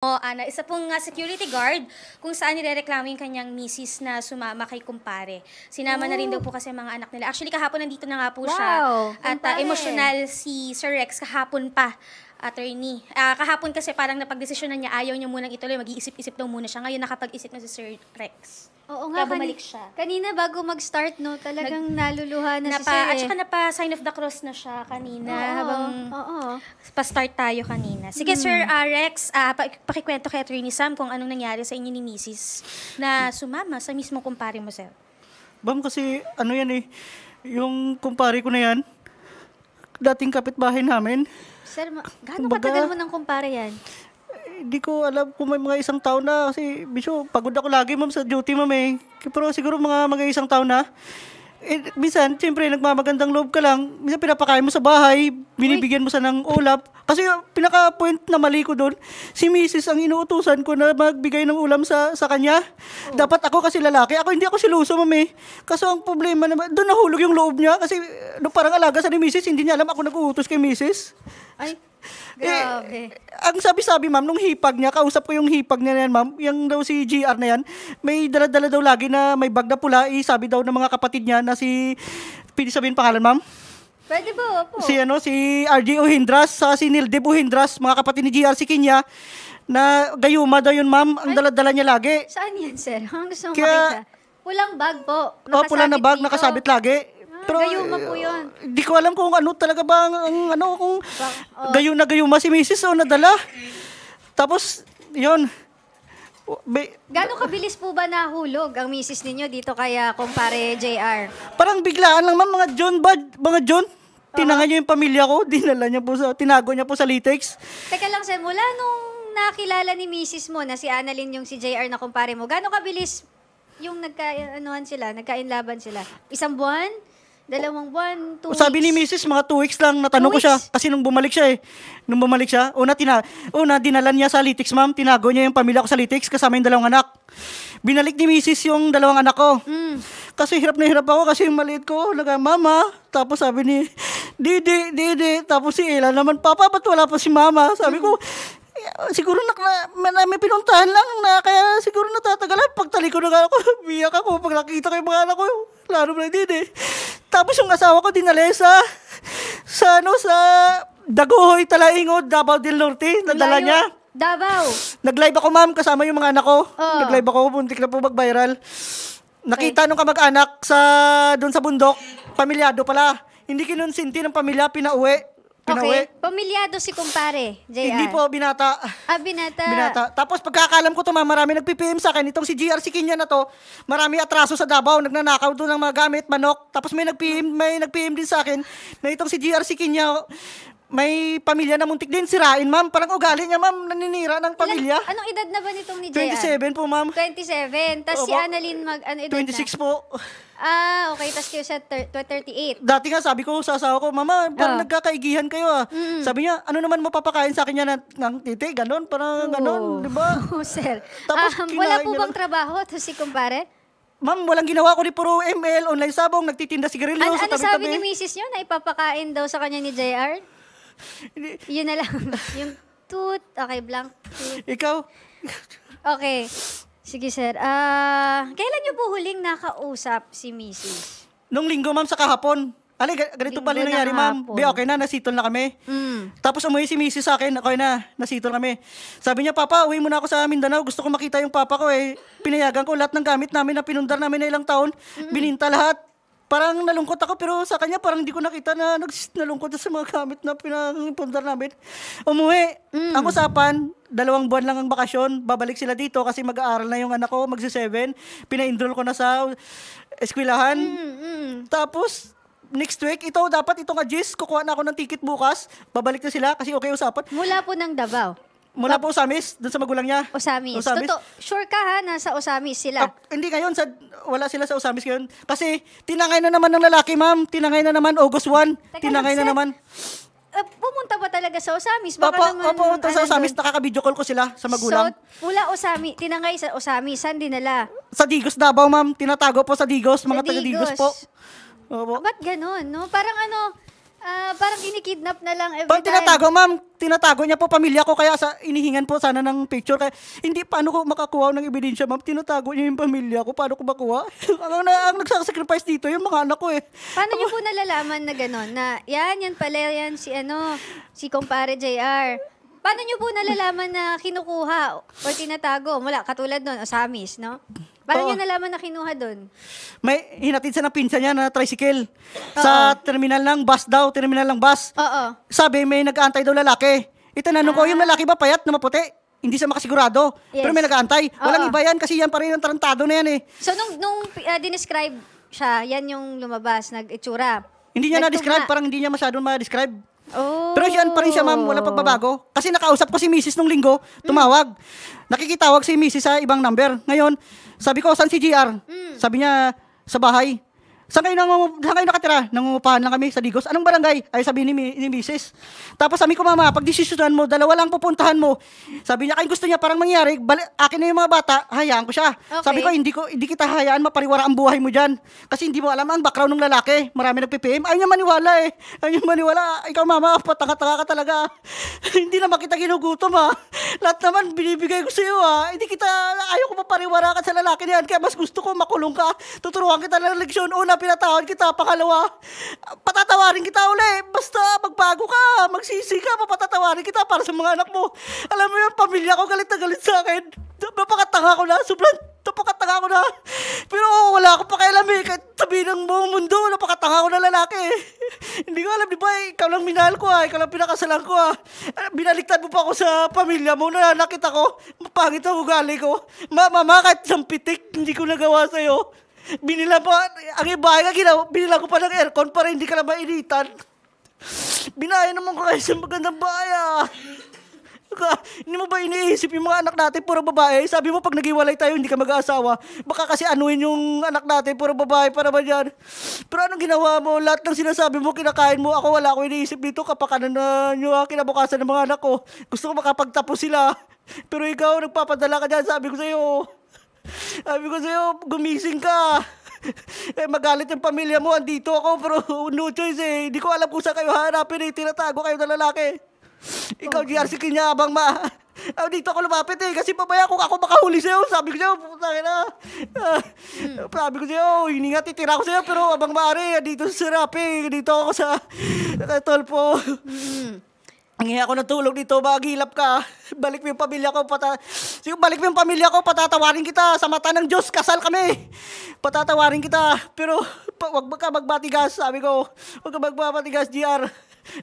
O, Ana, isa pong uh, security guard kung saan nirereklamo yung kanyang misis na sumama kay kumpare. Sinama na rin daw po oh. kasi mga anak nila. Actually, kahapon nandito na nga po siya. Wow, At ah, uh, emotional si Sir Rex kahapon pa attorney. Uh, kahapon kasi parang napagdesisyonan niya, ayaw niya munang ituloy, mag-iisip-isip daw muna siya. Ngayon nakapag-isip na si Sir Rex. Oo nga, Kaya bumalik siya. Kanina bago mag-start, no, talagang Nag, naluluha na napa, si Sir. At saka pa sign of the cross na siya kanina. Oo, habang oo. pa-start tayo kanina. Sige, hmm. Sir uh, Rex, uh, pa- pakikwento kay Attorney Sam kung anong nangyari sa inyo ni Mrs. na sumama sa mismo kumpare mo, sir. Bam, kasi ano yan eh, yung kumpare ko na yan, dating kapitbahay namin. Sir, ma- gaano Kumbaga- katagal mo nang kumpara yan? Hindi eh, ko alam kung may mga isang taon na kasi bisyo, pagod ako lagi ma'am sa duty ma'am eh. Pero siguro mga mga isang taon na eh, minsan, siyempre, nagmamagandang loob ka lang. Minsan, pinapakain mo sa bahay, binibigyan mo sa ng ulap. Kasi pinaka-point na mali ko doon, si misis ang inuutusan ko na magbigay ng ulam sa, sa kanya. Oh. Dapat ako kasi lalaki. Ako hindi ako si Luso, mami. Kaso ang problema naman, doon nahulog yung loob niya. Kasi no, parang alaga sa ni misis, hindi niya alam ako nag-uutos kay misis. Ay, eh, eh, ang sabi-sabi, ma'am, nung hipag niya, kausap ko yung hipag niya na yan, ma'am, yung daw si GR na yan, may daladala daw lagi na may bag na pula, eh, sabi daw ng mga kapatid niya na si, pwede sabihin pangalan, ma'am? Pwede po, po? Si ano, si RJ Uhindras, sa si Nilde Uhindras, mga kapatid ni GR si Kinya, na gayuma daw yun, ma'am, ang daladala niya lagi. Saan yan, sir? Ang gusto mong Kaya, makita? Pulang bag po. Oh, nakasabit oh, pula na bag, dito. nakasabit lagi. Ah, Pero, gayuma po eh, yun. Hindi ko alam kung ano talaga ba ang, ang ano, kung oh. gayo na gayuma si Mrs. o nadala. Tapos, yun. Be, Gano'ng kabilis po ba nahulog ang misis ninyo dito kaya ah, kumpare JR? Parang biglaan lang mga John ba? Mga John? uh Tinanga niya yung pamilya ko, dinala niya po sa, tinago niya po sa latex. Teka lang sir, mula nung nakilala ni misis mo na si Annalyn yung si JR na kumpare mo, gano'ng kabilis yung nagka, anuhan sila, nagkainlaban sila? Isang buwan? Dalawang buwan, two Sabi ni Mrs. mga two weeks lang, natanong Two ko siya. Kasi nung bumalik siya eh. Nung bumalik siya, una, tina una dinalan niya sa Litex, ma'am. Tinago niya yung pamilya ko sa Litex kasama yung dalawang anak. Binalik ni Mrs. yung dalawang anak ko. Mm. Kasi hirap na hirap ako kasi yung maliit ko, naga, mama. Tapos sabi ni, Didi, Didi. Tapos si Ella naman, Papa, ba't wala pa si mama? Sabi mm. ko, eh, siguro nak na, marami pinuntahan lang na kaya siguro natatagalan. Pagtalikod ng anak ko, biyak ako. Pag nakita ko yung mga anak ko, lalo na din eh. Tapos yung asawa ko dinala sa, sa ano, sa Dagohoy, Talaingo, Davao del Norte, nadala niya. Davao. Nag-live ako, ma'am, kasama yung mga anak ko. Oo. Nag-live ako, buntik na po mag-viral. Nakita nung kamag-anak sa doon sa bundok, pamilyado pala. Hindi kinonsinti ng pamilya, pinauwi. Pinawi. Okay. Pamilyado si kumpare, JR. Hindi po, binata. Ah, binata. Binata. Tapos pagkakalam ko to, ma, marami nag-PPM sa akin. Itong si JR, si Kinya na to, marami atraso sa Davao, nagnanakaw doon ng mga gamit, manok. Tapos may nag may nag-PM din sa akin na itong si JR, si Kinya, may pamilya na muntik din sirain, ma'am. Parang ugali niya, ma'am, naninira ng pamilya. Ilan, anong edad na ba nitong ni JR? 27 po, ma'am. 27. Tapos si Annalyn mag, ano edad 26 na? po. Ah, okay. Tapos kayo sa ter- 38. Dati nga sabi ko sa asawa ko, Mama, parang Oo. Ah. nagkakaigihan kayo ah. Mm. Sabi niya, ano naman mapapakain sa akin niya ng, ng titi? Ganon, parang oh. ganon, di ba? Oh, sir. Tapos Ah, wala po bang trabaho to si kumpare? Ma'am, walang ginawa ko ni puro ML, online sabong, nagtitinda sigarilyo An- sa ano sabi ni misis niyo na ipapakain daw sa kanya ni JR? Yun na lang. yung toot. Okay, blank. Ikaw, Okay. Sige, sir. Ah, kailan niyo po huling nakausap si Mrs.? Nung linggo, ma'am, sa kahapon. Ali, ganito Linggo pala nangyari, ma'am. Be, okay na, nasitol na kami. Mm. Tapos umuwi si misis sa akin, okay na, nasitol kami. Sabi niya, Papa, uwi muna ako sa Mindanao, gusto ko makita yung papa ko eh. Pinayagan ko lahat ng gamit namin na pinundar namin na ilang taon, hmm. bininta lahat parang nalungkot ako pero sa kanya parang hindi ko nakita na nags- nalungkot sa mga gamit na pinapundar namin. Umuwi. Mm. Ang usapan, dalawang buwan lang ang bakasyon, babalik sila dito kasi mag-aaral na yung anak ko, magsi 7 Pina-enroll ko na sa eskwelahan. Mm, mm. Tapos, next week, ito dapat itong ajis, kukuha na ako ng ticket bukas, babalik na sila kasi okay usapan. Mula po ng Davao. Mula po Osamis, doon sa magulang niya. Osamis. Osamis. Toto, sure ka ha, nasa Osamis sila. Ah, hindi ngayon, sa, wala sila sa Osamis ngayon. Kasi tinangay na naman ng lalaki, ma'am. Tinangay na naman, August 1. Teka tinangay lang, na naman. Uh, pumunta ba talaga sa Osamis? Baka Opo, naman, opo, ito sa ano Osamis, nakaka-video call ko sila sa magulang. So, mula Osami, tinangay sa Osamis, saan dinala? Sa Digos Davao, ma'am. Tinatago po sa Digos, mga taga-Digos po. Opo. Ah, Ba't ganun, no? Parang ano, Ah, parang kinikidnap na lang every Pag time. tinatago, ma'am, tinatago niya po pamilya ko kaya sa inihingan po sana ng picture kaya hindi paano ko makakuha ng ebidensya, ma'am. Tinatago niya yung pamilya ko. Paano ko makuha? ang, ang, ang nagsasacrifice dito yung mga anak ko eh. Paano niyo po nalalaman na gano'n? Na yan, yan pala yan si ano, si kumpare JR. Paano niyo po nalalaman na kinukuha o tinatago? Wala, katulad nun, Osamis, no? Paano oh. niya nalaman na kinuha doon? May hinatid sa ng pinsan niya na tricycle. Oo. Sa terminal ng bus daw, terminal ng bus. Oo. Sabi, may nag-aantay daw lalaki. Itananong ah. ko, yung ah. lalaki ba payat na maputi? Hindi sa makasigurado. Yes. Pero may nag-aantay. Walang Oo. iba yan kasi yan pa rin ang tarantado na yan eh. So nung, nung uh, dinescribe siya, yan yung lumabas, nag-itsura. Hindi niya na-describe, parang hindi niya masyadong ma-describe. Oh. Pero yan pa rin siya, ma'am, wala pagbabago. Kasi nakausap ko si Mrs. nung linggo, tumawag. Mm. Nakikitawag si Mrs. sa ibang number. Ngayon, sabi ko, saan si JR? Mm. Sabi niya, sa bahay. Saan kayo, nangungu- saan kayo nakatira? Nangungupahan lang kami sa Digos. Anong barangay? Ay, sabi ni, ni Mrs. Tapos sabi ko, mama, pag desisyonan mo, dalawa lang pupuntahan mo. Sabi niya, kaya gusto niya parang mangyari, bal- akin na yung mga bata, hayaan ko siya. Okay. Sabi ko, hindi ko hindi kita hayaan mapariwara ang buhay mo diyan. Kasi hindi mo alam ang background ng lalaki. Marami nagpe-PM. Ayaw niya maniwala eh. Ayaw niya maniwala. Ikaw, mama, patanga-tanga ka talaga. hindi na makita ginugutom ha. Ah. Lahat naman binibigay ko sa iyo ha. Ah. Hindi kita, ayaw ko mapariwara ka sa lalaki niyan. Kaya mas gusto ko makulong ka. Tuturuan kita ng leksyon. Una, pinatawad kita. Pangalawa, patatawarin kita uli. Basta magbago ka, magsisi ka, mapatatawarin kita para sa mga anak mo. Alam mo yung pamilya ko galit na galit sa akin. Napakatanga ko na, sobrang napakatanga ko na. Pero oh, wala akong pakialam eh. Kahit sabihin ng buong mundo, napakatanga ko na lalaki eh. Hindi ko alam, di ba? Ikaw lang minahal ko ah. Ikaw lang pinakasalan ko ah. ah. Binaliktad mo pa ako sa pamilya mo. Nananakit ako. Mapangit ang ugali ko. Ma mama, kahit isang pitik, hindi ko nagawa sa'yo. Binila pa, ang iba nga ginawa, binila ko pa ng aircon para hindi ka na mainitan. Binaya naman ko kayo sa magandang baya. hindi mo ba iniisip yung mga anak natin puro babae? Sabi mo pag nagiwalay tayo hindi ka mag-aasawa. Baka kasi anuin yung anak natin puro babae para ba yan? Pero anong ginawa mo? Lahat ng sinasabi mo kinakain mo. Ako wala akong iniisip dito kapakanan na nyo ha, ah, kinabukasan ng mga anak ko. Gusto ko makapagtapos sila. Pero ikaw nagpapadala ka dyan sabi ko sa'yo. Sabi ko sa'yo, gumising ka. eh, magalit yung pamilya mo, andito ako, pero no choice eh. Hindi ko alam kung saan kayo hanapin eh. Tinatago kayo na lalaki. Ikaw, okay. GRC abang ma. Ah, dito ako lumapit eh, kasi pabaya kung ako makahuli sa'yo, sabi ko sa'yo, puta na. Hmm. Ah, mm. sabi ko sa'yo, hindi nga titira ko sa'yo, pero abang maaari, dito sa Serapi, dito ako sa, sa Tolpo. Mm. Ang ako ng tulog dito, maghilap ka. Balik mo yung pamilya ko, pata... Sige, balik mo yung pamilya ko, patatawarin kita. Sa mata ng Diyos, kasal kami. Patatawarin kita. Pero, pa, wag ka magbatigas, sabi ko. Wag ka magbatigas, GR.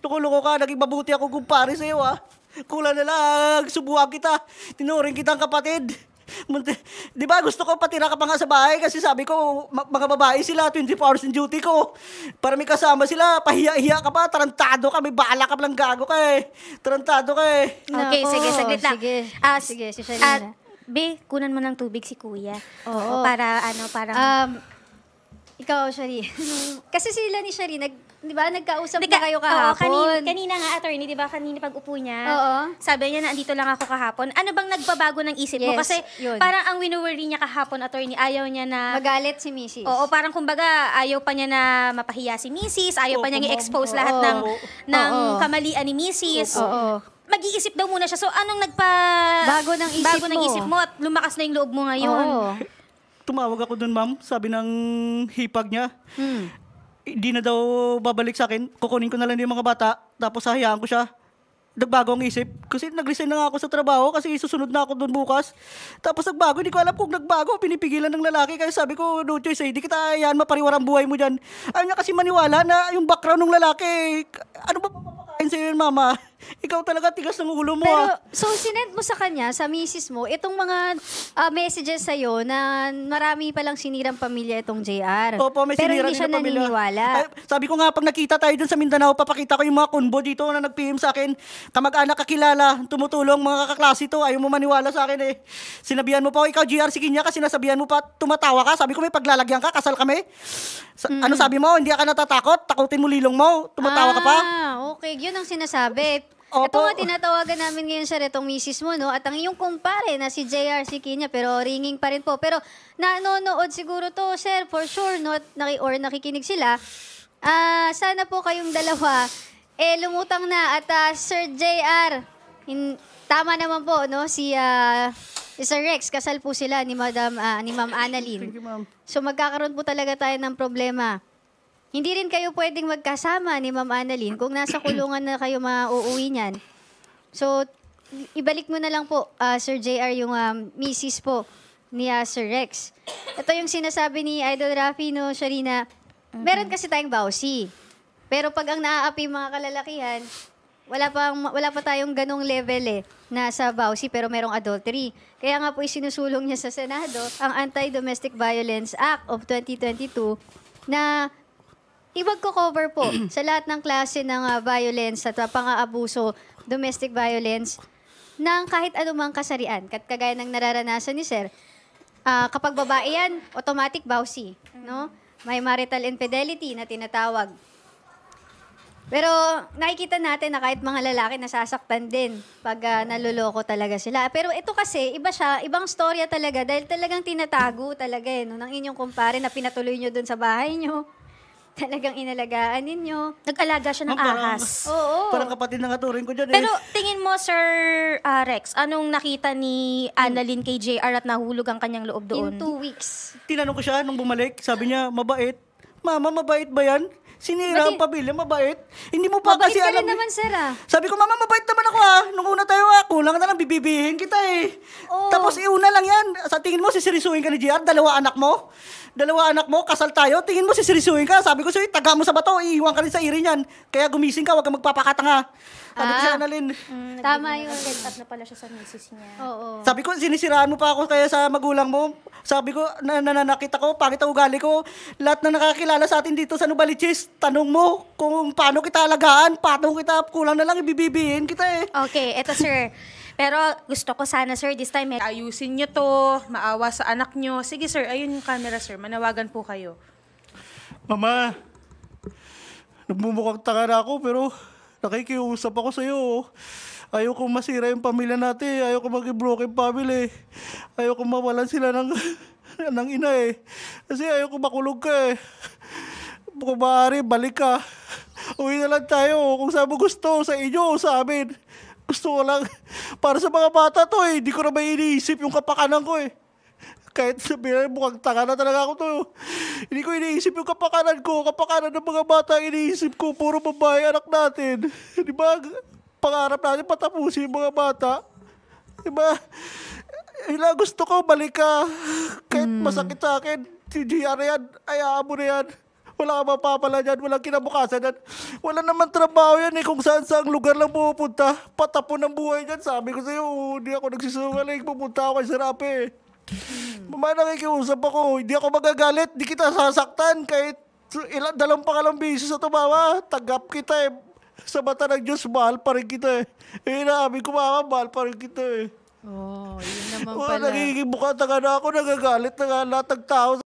Luko-luko ka, naging mabuti ako kumpare sa iyo, ha. Ah. Kula na lang, subuhan kita. Tinuring kita ang kapatid di ba gusto ko patira ka pa nga sa bahay kasi sabi ko mga babae sila 24 hours in duty ko para may kasama sila pahiya-hiya ka pa tarantado ka may bala ka lang gago ka eh tarantado ka eh okay Ako. sige saglit lang sige uh, sige si Shalina uh, B, kunan mo ng tubig si kuya. Oo. para ano, para... Um, ikaw, Shari. kasi sila ni Shari, nag, Di ba? Nagkausap Nagka, na kayo kahapon. Oo, kanin, kanina nga, attorney, di ba? Kanina pag-upo niya. Oo. Sabi niya na andito lang ako kahapon. Ano bang nagbabago ng isip yes, mo? Kasi yun. parang ang winuwari niya kahapon, attorney, ayaw niya na... Magalit si Mrs. Oo, parang kumbaga, ayaw pa niya na mapahiya si Mrs. Ayaw oh, pa niya i-expose oh, lahat ng, ng kamalian ni Mrs. Oo mag-iisip daw muna siya. So, anong nagpa... Bago ng isip bago mo. ng isip mo at lumakas na yung loob mo ngayon. Oo. Tumawag ako dun, ma'am. Sabi ng hipag niya. Hmm hindi na daw babalik sa akin. Kukunin ko na lang yung mga bata, tapos hahayaan ko siya. Nagbago ang isip. Kasi nag-resign na nga ako sa trabaho kasi isusunod na ako doon bukas. Tapos nagbago, hindi ko alam kung nagbago. Pinipigilan ng lalaki kaya sabi ko, no choice eh, hindi kita hayaan mapariwara ang buhay mo dyan. Ayaw niya kasi maniwala na yung background ng lalaki, ano ba papapakain sa'yo yun mama? Ikaw talaga tigas ng ulo mo. Pero, ah. so sinend mo sa kanya, sa misis mo, itong mga uh, messages sa'yo na marami palang sinirang pamilya itong JR. Opo, may Pero sinirang hindi siya pamilya. naniniwala. Ay, sabi ko nga, pag nakita tayo dun sa Mindanao, papakita ko yung mga kunbo dito na nag-PM sa akin. Kamag-anak kakilala, tumutulong, mga kaklase to, ayaw mo maniwala sa akin eh. Sinabihan mo pa, ako, ikaw JR, sige niya, kasi sinasabihan mo pa, tumatawa ka. Sabi ko, may paglalagyan ka, kasal kami. Sa, mm-hmm. Ano sabi mo, hindi ka natatakot, takutin mo lilong mo, tumatawa ah, ka pa. Ah, okay, yun ang sinasabi. Opo. Ito nga, tinatawagan namin ngayon sa retong misis mo, no? At ang iyong kumpare na si JR si Kenya, pero ringing pa rin po. Pero nanonood siguro to, sir, for sure, no? naki or nakikinig sila. Ah, sana po kayong dalawa, eh, lumutang na. At ah, Sir JR, in, tama naman po, no? Si uh, Sir Rex, kasal po sila ni Madam, ah, ni Ma'am Annalyn. Thank you, ma'am. So magkakaroon po talaga tayo ng problema. Hindi rin kayo pwedeng magkasama ni Ma'am Annalyn kung nasa kulungan na kayo mauuwi niyan. So, ibalik mo na lang po, uh, Sir JR, yung um, misis po ni uh, Sir Rex. Ito yung sinasabi ni Idol Rafi, no, Sharina. Meron kasi tayong bawsi. Pero pag ang naaapi mga kalalakihan, wala pa wala pa tayong ganong level eh na sa bawsi pero merong adultery. Kaya nga po isinusulong niya sa Senado ang Anti-Domestic Violence Act of 2022 na ko cover po sa lahat ng klase ng ah, violence at ah, pang-aabuso, domestic violence, ng kahit anumang kasarian. Kat kagaya ng nararanasan ni Sir, ah, kapag babae yan, automatic bawsi. No? May marital infidelity na tinatawag. Pero nakikita natin na kahit mga lalaki nasasaktan din pag ah, naluloko talaga sila. Pero ito kasi, iba siya, ibang storya talaga dahil talagang tinatago talaga eh, no, ng inyong kumpare na pinatuloy nyo dun sa bahay nyo talagang inalagaan ninyo. Nag-alaga siya ng Ma'am, ah, parang- ahas. Oo. Parang kapatid ng katuring ko dyan eh. Pero tingin mo, Sir ah, Rex, anong nakita ni Annalyn kay JR at nahulog ang kanyang loob doon? In two weeks. Tinanong ko siya nung bumalik, sabi niya, mabait. Mama, mabait ba yan? Sinira ang pamilya, mabait. Hindi mo pa mabait kasi ka alam. naman, sir, ah. Sabi ko, mama, mabait naman ako, ha. Ah. Nung una tayo, ah, kulang na lang, bibibihin kita, eh. Oh. Tapos, iuna eh, lang yan. Sa tingin mo, sisirisuin ka ni JR, dalawa anak mo. Dalawa anak mo, kasal tayo. Tingin mo, sisirisuin ka. Sabi ko sa'yo, taga mo sa bato, iiwan ka rin sa iri niyan. Kaya gumising ka, huwag kang magpapakatanga. Sabi ko ah. Mm, Tama yun. Set ano. up na pala siya sa misis niya. Oo. Sabi ko, sinisiraan mo pa ako kaya sa magulang mo sabi ko, na, na, ko, pangit ang ugali ko. Lahat na nakakilala sa atin dito sa Nubaliches, tanong mo kung paano kita alagaan, paano kita, kulang na lang ibibibihin kita eh. Okay, eto sir. Pero gusto ko sana, sir, this time... Eh, ayusin nyo to, maawa sa anak nyo. Sige, sir, ayun yung camera, sir. Manawagan po kayo. Mama, nagmumukhang tanga na ako, pero nakikiusap ako sa iyo. Oh. Ayoko masira yung pamilya natin. Eh. Ayoko maging broken family. Eh. Ayoko mawalan sila ng, ng ina eh. Kasi ayoko makulog ka eh. Kung maaari, balik ka. Uwi na lang tayo. Oh, kung sabi gusto, sa inyo, sa amin. Gusto ko lang. Para sa mga bata to eh. Hindi ko na may iniisip yung kapakanan ko eh kahit sabihin, mukhang tanga na talaga ako to. Hindi ko iniisip yung kapakanan ko. Kapakanan ng mga bata iniisip ko. Puro babae anak natin. Di ba? Pangarap natin patapusin yung mga bata. Di ba? Hila gusto ko, balik ka. Kahit mm. masakit sa akin, TGR yan, ayaan mo na yan. Wala ka mapapala dyan, walang kinabukasan yan. Wala naman trabaho yan eh, kung saan saan lugar lang pupunta. Patapon ng buhay dyan, sabi ko sa'yo, hindi oh, ako nagsisungaling, pupunta ako kay Sarape eh. Mama, nakikiusap ako. Hindi ako magagalit. Hindi kita sasaktan. Kahit ilan, dalawang pangalang bisis sa tumawa, Tagap kita eh. Sa mata ng Diyos, mahal pa rin kita eh. Eh, namin ko, mama, mahal pa rin kita eh. Oh, yun naman pala. Nakikibukata ka na ako, nagagalit na nga lahat ng tao